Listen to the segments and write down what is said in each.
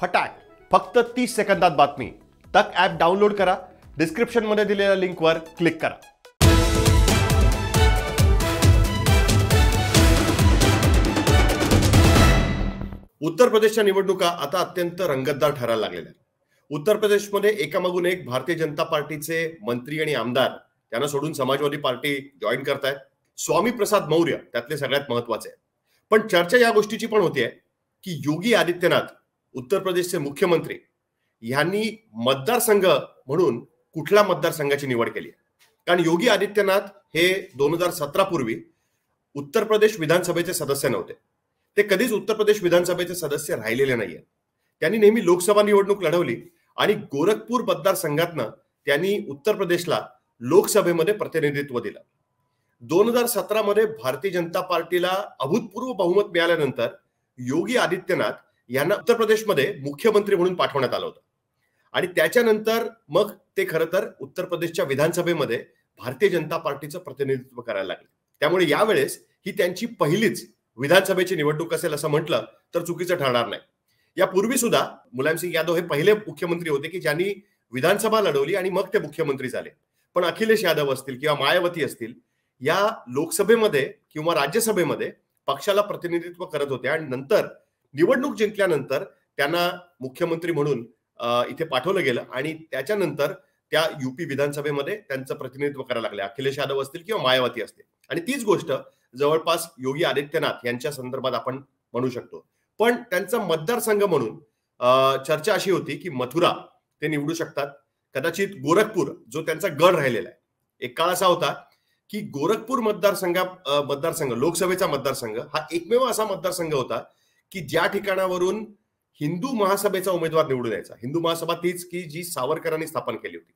फटाक फक्त तीस सेकंदात बातमी तक ऍप डाउनलोड करा डिस्क्रिप्शन मध्ये दिलेल्या लिंकवर क्लिक करा उत्तर प्रदेशच्या निवडणुका आता अत्यंत रंगतदार ठरायला लागलेल्या उत्तर प्रदेशमध्ये एकामागून एक भारतीय जनता पार्टीचे मंत्री आणि आमदार त्यांना सोडून समाजवादी पार्टी जॉईन करतायत स्वामी प्रसाद मौर्य त्यातले सगळ्यात महत्वाचे पण चर्चा या गोष्टीची पण आहे की योगी आदित्यनाथ उत्तर प्रदेशचे मुख्यमंत्री यांनी मतदारसंघ म्हणून कुठल्या मतदारसंघाची निवड केली कारण योगी आदित्यनाथ हे दोन हजार सतरा पूर्वी उत्तर प्रदेश विधानसभेचे सदस्य नव्हते ते कधीच उत्तर प्रदेश विधानसभेचे सदस्य राहिलेले नाहीये त्यांनी नेहमी लोकसभा निवडणूक लढवली आणि गोरखपूर मतदारसंघातनं त्यांनी उत्तर प्रदेशला लोकसभेमध्ये प्रतिनिधित्व दिलं दोन हजार सतरामध्ये भारतीय जनता पार्टीला अभूतपूर्व बहुमत मिळाल्यानंतर योगी आदित्यनाथ यांना उत्तर प्रदेशमध्ये मुख्यमंत्री म्हणून पाठवण्यात आलं होतं आणि त्याच्यानंतर मग ते खरं तर उत्तर प्रदेशच्या विधानसभेमध्ये भारतीय जनता पार्टीचं प्रतिनिधित्व करायला लागले त्यामुळे यावेळेस ही त्यांची पहिलीच विधानसभेची निवडणूक असेल असं म्हटलं तर चुकीचं ठरणार नाही यापूर्वी सुद्धा मुलायम यादव हे पहिले मुख्यमंत्री होते की ज्यांनी विधानसभा लढवली आणि मग ते मुख्यमंत्री झाले पण अखिलेश यादव असतील किंवा मायावती असतील या लोकसभेमध्ये किंवा राज्यसभेमध्ये पक्षाला प्रतिनिधित्व करत होते आणि नंतर निवडणूक जिंकल्यानंतर त्यांना मुख्यमंत्री म्हणून इथे पाठवलं गेलं आणि त्याच्यानंतर त्या युपी विधानसभेमध्ये त्यांचं प्रतिनिधित्व करायला लागले अखिलेश यादव असतील किंवा मायावती असतील आणि तीच गोष्ट जवळपास योगी आदित्यनाथ यांच्या संदर्भात आपण म्हणू शकतो पण त्यांचा मतदारसंघ म्हणून चर्चा अशी होती की मथुरा ते निवडू शकतात कदाचित गोरखपूर जो त्यांचा गड राहिलेला आहे एक काळ असा होता की गोरखपूर मतदारसंघा मतदारसंघ लोकसभेचा मतदारसंघ हा एकमेव असा मतदारसंघ होता की ज्या ठिकाणावरून हिंदू महासभेचा उमेदवार निवडून यायचा हिंदू महासभा तीच की जी सावरकरांनी स्थापन केली होती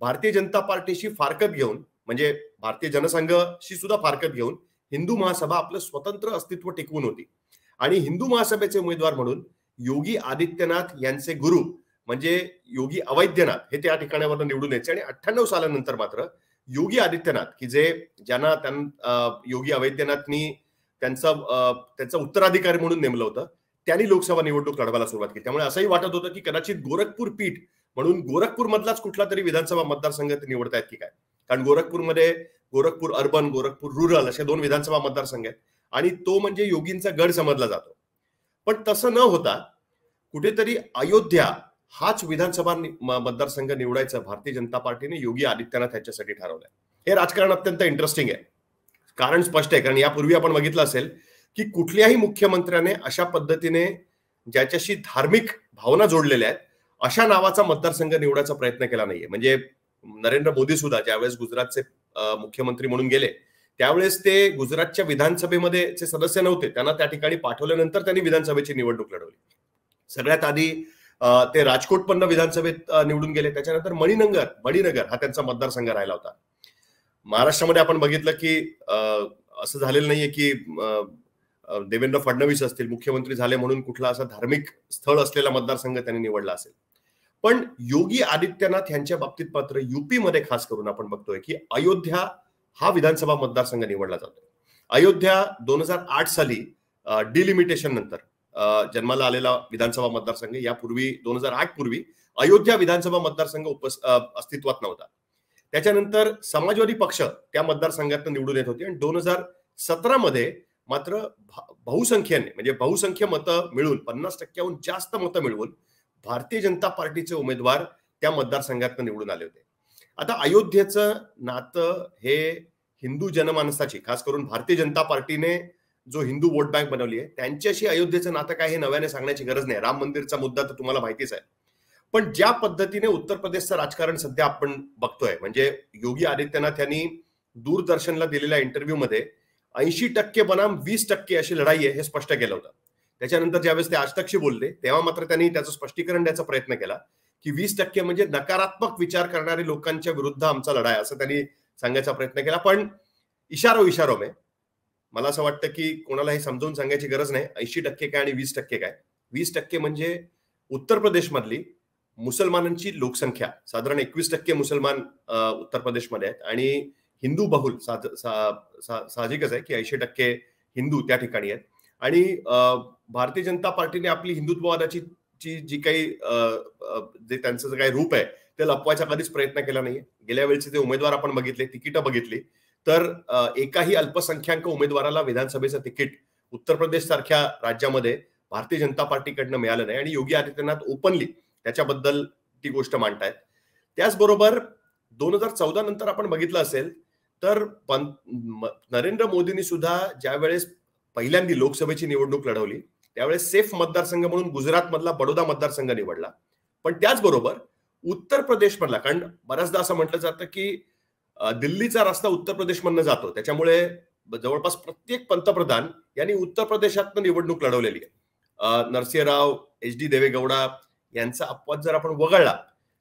भारतीय जनता पार्टीशी फारकत घेऊन म्हणजे भारतीय जनसंघशी सुद्धा फारकत घेऊन हिंदू महासभा आपलं स्वतंत्र अस्तित्व टिकवून होती आणि हिंदू महासभेचे उमेदवार म्हणून योगी आदित्यनाथ यांचे गुरु म्हणजे योगी अवैद्यनाथ हे त्या ठिकाणावर निवडून यायचे आणि अठ्ठ्याण्णव सालानंतर मात्र योगी आदित्यनाथ की जे ज्यांना योगी अवैद्यनाथनी त्यांचा त्यांचा उत्तराधिकारी म्हणून नेमलं होतं त्यांनी लोकसभा निवडणूक लढवायला सुरुवात केली त्यामुळे असंही वाटत होतं की कदाचित गोरखपूर पीठ म्हणून गोरखपूर मधलाच कुठला तरी विधानसभा मतदारसंघ ते निवडतायत की काय कारण गोरखपूरमध्ये गोरखपूर अर्बन गोरखपूर रुरल असे दोन विधानसभा मतदारसंघ आहेत आणि तो म्हणजे योगींचा गड समजला जातो पण तसं न होता कुठेतरी अयोध्या हाच विधानसभा मतदारसंघ निवडायचा भारतीय जनता पार्टीने योगी आदित्यनाथ यांच्यासाठी ठरवलंय हे राजकारण अत्यंत इंटरेस्टिंग आहे कारण स्पष्ट आहे कारण यापूर्वी आपण बघितलं असेल की कुठल्याही मुख्यमंत्र्याने अशा पद्धतीने ज्याच्याशी धार्मिक भावना जोडलेल्या आहेत अशा नावाचा मतदारसंघ निवडायचा प्रयत्न केला नाहीये म्हणजे नरेंद्र मोदी सुद्धा ज्यावेळेस गुजरातचे मुख्यमंत्री म्हणून गेले त्यावेळेस ते गुजरातच्या विधानसभेमध्ये जे सदस्य नव्हते त्यांना त्या ठिकाणी पाठवल्यानंतर त्यांनी विधानसभेची निवडणूक लढवली सगळ्यात आधी ते राजकोट पण विधानसभेत निवडून गेले त्याच्यानंतर मणिनगर मणिनगर हा त्यांचा मतदारसंघ राहिला होता महाराष्ट्रामध्ये आपण बघितलं की असं झालेलं नाहीये की देवेंद्र फडणवीस असतील मुख्यमंत्री झाले म्हणून कुठला असा धार्मिक स्थळ असलेला मतदारसंघ त्यांनी निवडला असेल पण योगी आदित्यनाथ यांच्या बाबतीत मात्र युपीमध्ये खास करून आपण बघतोय की अयोध्या हा विधानसभा मतदारसंघ निवडला जातो अयोध्या दोन हजार आठ साली डिलिमिटेशन नंतर जन्माला आलेला विधानसभा मतदारसंघ यापूर्वी दोन हजार आठ पूर्वी अयोध्या विधानसभा मतदारसंघ उपस्थित अस्तित्वात नव्हता त्याच्यानंतर समाजवादी पक्ष त्या मतदारसंघातून निवडून येत होते आणि दोन हजार सतरामध्ये मात्र बहुसंख्येने म्हणजे बहुसंख्य मतं मिळून पन्नास टक्क्याहून जास्त मतं मिळवून भारतीय जनता पार्टीचे उमेदवार त्या मतदारसंघातनं निवडून आले होते आता अयोध्येचं नातं हे हिंदू जनमानसाची खास करून भारतीय जनता पार्टीने जो हिंदू वोट बँक बनवली आहे त्यांच्याशी अयोध्येचं नातं काय हे नव्याने सांगण्याची गरज नाही राम मंदिरचा मुद्दा तर तुम्हाला माहितीच आहे पण ज्या पद्धतीने उत्तर प्रदेशचं राजकारण सध्या आपण बघतोय म्हणजे योगी आदित्यनाथ यांनी दूरदर्शनला दिलेल्या इंटरव्ह्यूमध्ये ऐंशी टक्के बनाम वीस टक्के अशी लढाई आहे हे स्पष्ट केलं होतं त्याच्यानंतर ज्यावेळेस ते तक्षी बोलले तेव्हा मात्र त्यांनी त्याचं स्पष्टीकरण द्यायचा प्रयत्न केला की वीस टक्के म्हणजे नकारात्मक विचार करणारे लोकांच्या विरुद्ध आमचा लढा आहे असं त्यांनी सांगायचा प्रयत्न केला पण इशारो इशारो मे मला असं वाटतं की कोणाला हे समजावून सांगायची गरज नाही ऐंशी टक्के काय आणि वीस टक्के काय वीस टक्के म्हणजे उत्तर प्रदेशमधली मुसलमानांची लोकसंख्या साधारण एकवीस टक्के मुसलमान उत्तर प्रदेशमध्ये आहेत आणि हिंदू बहुल साहजिकच सा, सा, आहे की ऐंशी टक्के हिंदू त्या ठिकाणी आहेत आणि भारतीय जनता पार्टीने आपली हिंदुत्ववादाची जी जी काही जे त्यांचं जे काही रूप आहे ते लपवायचा कधीच प्रयत्न केला नाहीये गेल्या वेळेचे जे उमेदवार आपण बघितले तिकीट बघितली तर एकाही अल्पसंख्याक उमेदवाराला विधानसभेचं तिकीट उत्तर प्रदेश सारख्या राज्यामध्ये भारतीय जनता पार्टीकडनं मिळालं नाही आणि योगी आदित्यनाथ ओपनली त्याच्याबद्दल ती गोष्ट मांडतायत त्याचबरोबर दोन हजार चौदा नंतर आपण बघितलं असेल तर नरेंद्र मोदींनी सुद्धा वेळेस पहिल्यांदा लोकसभेची निवडणूक लढवली त्यावेळेस सेफ मतदारसंघ म्हणून गुजरात मधला बडोदा मतदारसंघ निवडला पण त्याचबरोबर उत्तर प्रदेशमधला कारण बऱ्याचदा असं म्हटलं जातं की दिल्लीचा रस्ता उत्तर प्रदेशमधनं जातो त्याच्यामुळे जवळपास प्रत्येक पंतप्रधान यांनी उत्तर प्रदेशातनं निवडणूक लढवलेली आहे नरसिंहराव एच डी देवेगौडा यांचा अपवाद जर आपण वगळला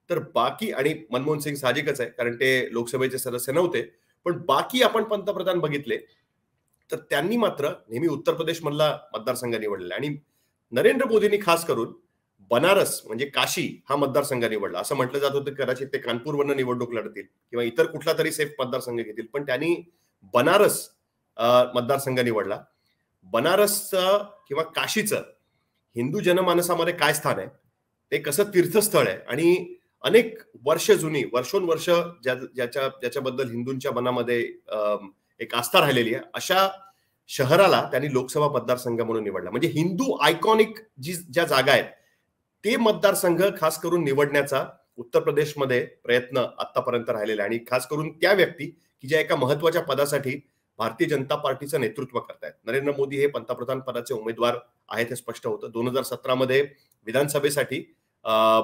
तर बाकी आणि मनमोहन सिंग साहजिकच आहे कारण ते लोकसभेचे सदस्य नव्हते पण बाकी आपण पंतप्रधान बघितले तर त्यांनी मात्र नेहमी उत्तर प्रदेश मधला मतदारसंघ निवडलेला आणि नरेंद्र मोदींनी खास करून बनारस म्हणजे काशी हा मतदारसंघ निवडला असं म्हटलं जात होतं कदाचित ते कानपूरवरनं निवडणूक लढतील किंवा इतर कुठला तरी सेफ मतदारसंघ घेतील पण त्यांनी बनारस मतदारसंघ निवडला बनारसचं किंवा काशीचं हिंदू जनमानसामध्ये काय स्थान आहे ते कसं तीर्थस्थळ आहे आणि अनेक वर्ष जुनी वर्षोनवर्ष ज्या ज्याच्या ज्याच्याबद्दल हिंदूंच्या मनामध्ये एक आस्था राहिलेली आहे अशा शहराला त्यांनी लोकसभा मतदारसंघ म्हणून निवडला म्हणजे हिंदू आयकॉनिक जी ज्या जागा आहेत ते मतदारसंघ खास करून निवडण्याचा उत्तर प्रदेशमध्ये प्रयत्न आतापर्यंत राहिलेला आणि खास करून त्या व्यक्ती की ज्या एका महत्वाच्या पदासाठी भारतीय जनता पार्टीचं नेतृत्व करतायत नरेंद्र मोदी हे पंतप्रधान पदाचे उमेदवार आहेत हे स्पष्ट होतं दोन हजार सतरामध्ये विधानसभेसाठी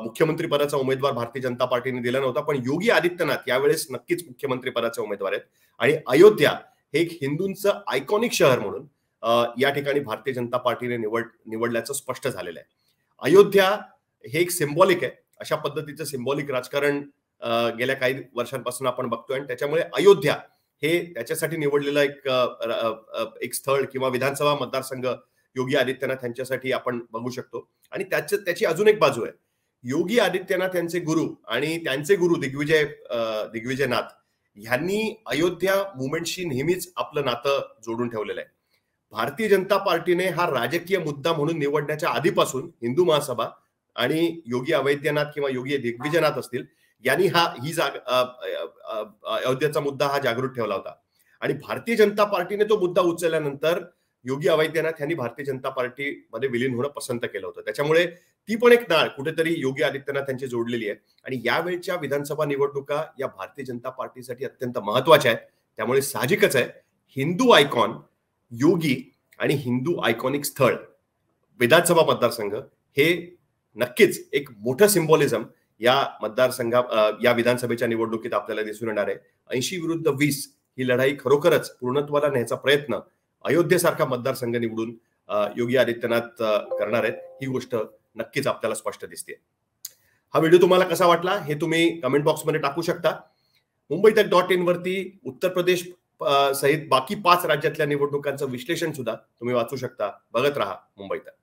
मुख्यमंत्री पदाचा उमेदवार भारतीय जनता पार्टीने दिला नव्हता पण योगी आदित्यनाथ यावेळेस नक्कीच मुख्यमंत्री पदाचे उमेदवार आहेत आणि अयोध्या हे एक हिंदूंचं आयकॉनिक शहर म्हणून या ठिकाणी भारतीय जनता पार्टीने निवड निवडल्याचं स्पष्ट झालेलं आहे अयोध्या हे एक सिंबॉलिक आहे अशा पद्धतीचं सिंबॉलिक राजकारण गेल्या काही वर्षांपासून आपण बघतोय आणि त्याच्यामुळे अयोध्या हे त्याच्यासाठी निवडलेलं एक एक स्थळ किंवा विधानसभा मतदारसंघ योगी आदित्यनाथ यांच्यासाठी आपण बघू शकतो आणि त्याच त्याची अजून एक बाजू आहे योगी आदित्यनाथ यांचे गुरु आणि त्यांचे गुरु दिग्विजय दिग्विजयनाथ यांनी अयोध्या मुवमेंटशी नेहमीच आपलं नातं जोडून ठेवलेलं आहे भारतीय जनता पार्टीने हा राजकीय मुद्दा म्हणून निवडण्याच्या आधीपासून हिंदू महासभा आणि योगी अवैद्यनाथ किंवा योगी दिग्विजयनाथ असतील यांनी हा ही जाग अयोध्येचा मुद्दा हा जागृत ठेवला होता आणि भारतीय जनता पार्टीने तो मुद्दा उचलल्यानंतर योगी अवैद्यनाथ यांनी भारतीय जनता पार्टीमध्ये विलीन होणं पसंत केलं होतं त्याच्यामुळे ती पण एक नाळ कुठेतरी योगी आदित्यनाथ यांची जोडलेली आहे आणि यावेळच्या विधानसभा निवडणुका या भारतीय जनता पार्टीसाठी अत्यंत महत्वाच्या आहेत त्यामुळे साहजिकच आहे हिंदू आयकॉन योगी आणि हिंदू आयकॉनिक स्थळ विधानसभा मतदारसंघ हे नक्कीच एक मोठं सिम्बॉलिझम या मतदारसंघा या विधानसभेच्या निवडणुकीत आपल्याला दिसून येणार आहे ऐंशी विरुद्ध वीस ही लढाई खरोखरच पूर्णत्वाला न्यायचा प्रयत्न अयोध्येसारखा मतदारसंघ निवडून योगी आदित्यनाथ करणार आहेत ही गोष्ट नक्कीच आपल्याला स्पष्ट दिसते हा व्हिडिओ तुम्हाला कसा वाटला हे तुम्ही कमेंट बॉक्समध्ये टाकू शकता मुंबई तक डॉट इन वरती उत्तर प्रदेश सहित बाकी पाच राज्यातल्या निवडणुकांचं विश्लेषण सुद्धा तुम्ही वाचू शकता बघत राहा मुंबईत